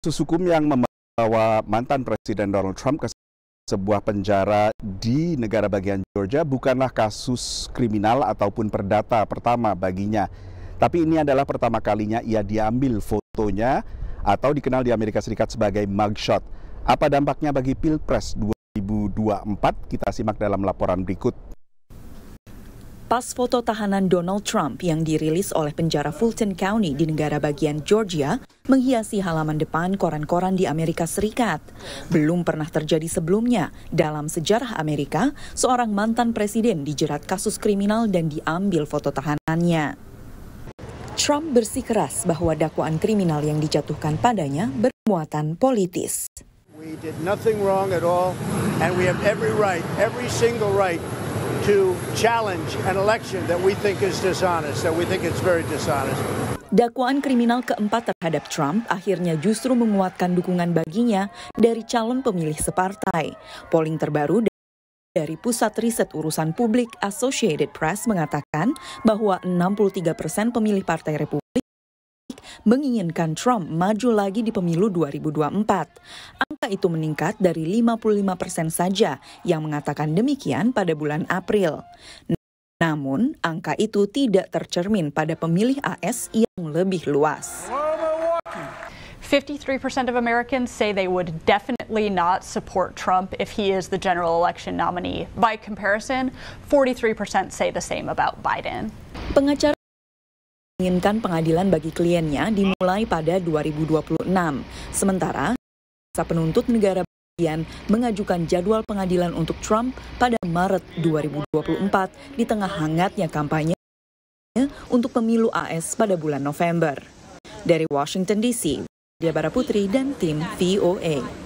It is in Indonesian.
kasus hukum yang membawa mantan Presiden Donald Trump ke sebuah penjara di negara bagian Georgia bukanlah kasus kriminal ataupun perdata pertama baginya. Tapi ini adalah pertama kalinya ia diambil fotonya atau dikenal di Amerika Serikat sebagai mugshot. Apa dampaknya bagi Pilpres 2024? Kita simak dalam laporan berikut. Pas foto tahanan Donald Trump yang dirilis oleh penjara Fulton County di negara bagian Georgia menghiasi halaman depan koran-koran di Amerika Serikat. Belum pernah terjadi sebelumnya dalam sejarah Amerika, seorang mantan presiden dijerat kasus kriminal dan diambil foto tahanannya. Trump bersikeras bahwa dakwaan kriminal yang dijatuhkan padanya bermuatan politis. We did nothing wrong at all and we have every right, every single right to challenge an election that we think is dishonest, that we think it's very dishonest. Dakwaan kriminal keempat terhadap Trump akhirnya justru menguatkan dukungan baginya dari calon pemilih separtai. Polling terbaru dari Pusat Riset Urusan Publik Associated Press mengatakan bahwa 63 persen pemilih Partai Republik menginginkan Trump maju lagi di pemilu 2024. Angka itu meningkat dari 55 persen saja yang mengatakan demikian pada bulan April. Namun, angka itu tidak tercermin pada pemilih AS yang lebih luas. 53% of Americans say they would definitely not support Trump if he is the general election nominee. By comparison, 43% say the same about Biden. Pengacara menginginkan pengadilan bagi kliennya dimulai pada 2026. Sementara, jaksa penuntut negara bagian mengajukan jadwal pengadilan untuk Trump pada Maret 2024 di tengah hangatnya kampanye untuk pemilu AS pada bulan November. Dari Washington DC, Diabara Bara Putri dan tim VOA.